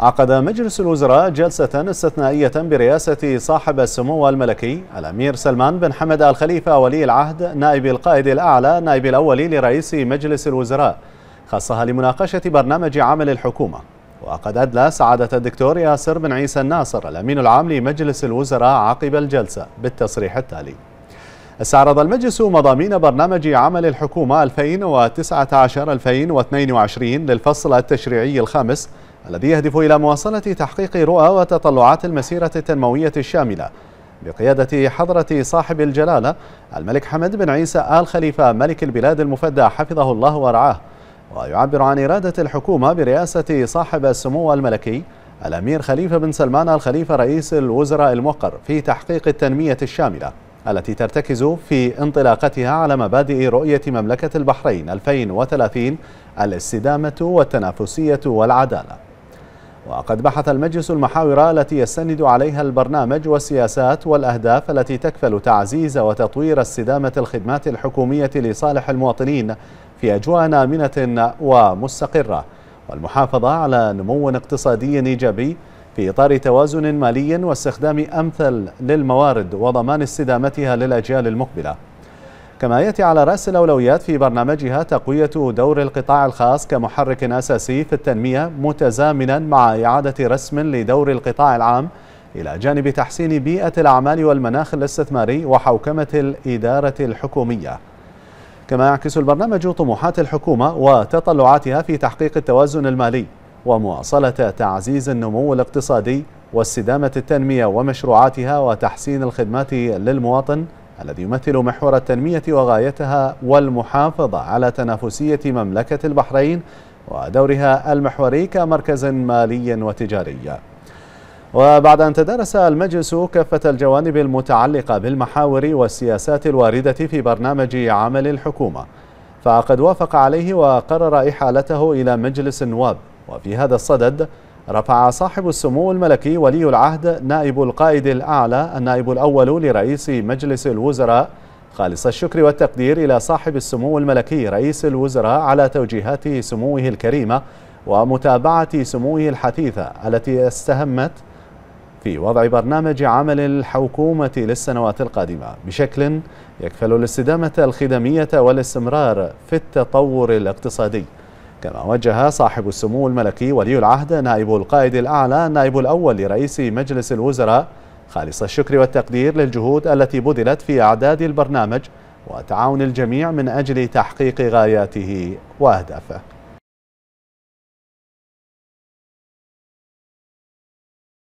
عقد مجلس الوزراء جلسة استثنائية برئاسة صاحب السمو الملكي الأمير سلمان بن حمد الخليفة ولي العهد نائب القائد الأعلى نائب الأول لرئيس مجلس الوزراء خصها لمناقشة برنامج عمل الحكومة وقد أدلى سعادة الدكتور ياسر بن عيسى الناصر الأمين العام لمجلس الوزراء عقب الجلسة بالتصريح التالي استعرض المجلس مضامين برنامج عمل الحكومة 2019-2022 للفصل التشريعي الخامس الذي يهدف إلى مواصلة تحقيق رؤى وتطلعات المسيرة التنموية الشاملة بقيادة حضرة صاحب الجلالة الملك حمد بن عيسى آل خليفة ملك البلاد المفدى حفظه الله ورعاه ويعبر عن إرادة الحكومة برئاسة صاحب السمو الملكي الأمير خليفة بن سلمان الخليفة رئيس الوزراء الموقر في تحقيق التنمية الشاملة التي ترتكز في انطلاقتها على مبادئ رؤية مملكة البحرين 2030 الاستدامة والتنافسية والعدالة وقد بحث المجلس المحاور التي يستند عليها البرنامج والسياسات والأهداف التي تكفل تعزيز وتطوير استدامة الخدمات الحكومية لصالح المواطنين في أجواء آمنة ومستقرة والمحافظة على نمو اقتصادي إيجابي في إطار توازن مالي واستخدام أمثل للموارد وضمان استدامتها للأجيال المقبلة كما يأتي على رأس الأولويات في برنامجها تقوية دور القطاع الخاص كمحرك أساسي في التنمية متزامنا مع إعادة رسم لدور القطاع العام إلى جانب تحسين بيئة الأعمال والمناخ الاستثماري وحوكمة الإدارة الحكومية كما يعكس البرنامج طموحات الحكومة وتطلعاتها في تحقيق التوازن المالي ومواصلة تعزيز النمو الاقتصادي واستدامة التنمية ومشروعاتها وتحسين الخدمات للمواطن الذي يمثل محور التنمية وغايتها والمحافظة على تنافسية مملكة البحرين ودورها المحوري كمركز مالي وتجاري وبعد أن تدرس المجلس كافة الجوانب المتعلقة بالمحاور والسياسات الواردة في برنامج عمل الحكومة فقد وافق عليه وقرر إحالته إلى مجلس النواب وفي هذا الصدد رفع صاحب السمو الملكي ولي العهد نائب القائد الأعلى النائب الأول لرئيس مجلس الوزراء خالص الشكر والتقدير إلى صاحب السمو الملكي رئيس الوزراء على توجيهات سموه الكريمة ومتابعة سموه الحثيثة التي استهمت في وضع برنامج عمل الحكومة للسنوات القادمة بشكل يكفل الاستدامة الخدمية والاستمرار في التطور الاقتصادي كما وجه صاحب السمو الملكي ولي العهد نائب القائد الأعلى النائب الأول لرئيس مجلس الوزراء خالص الشكر والتقدير للجهود التي بذلت في إعداد البرنامج وتعاون الجميع من أجل تحقيق غاياته وأهدافه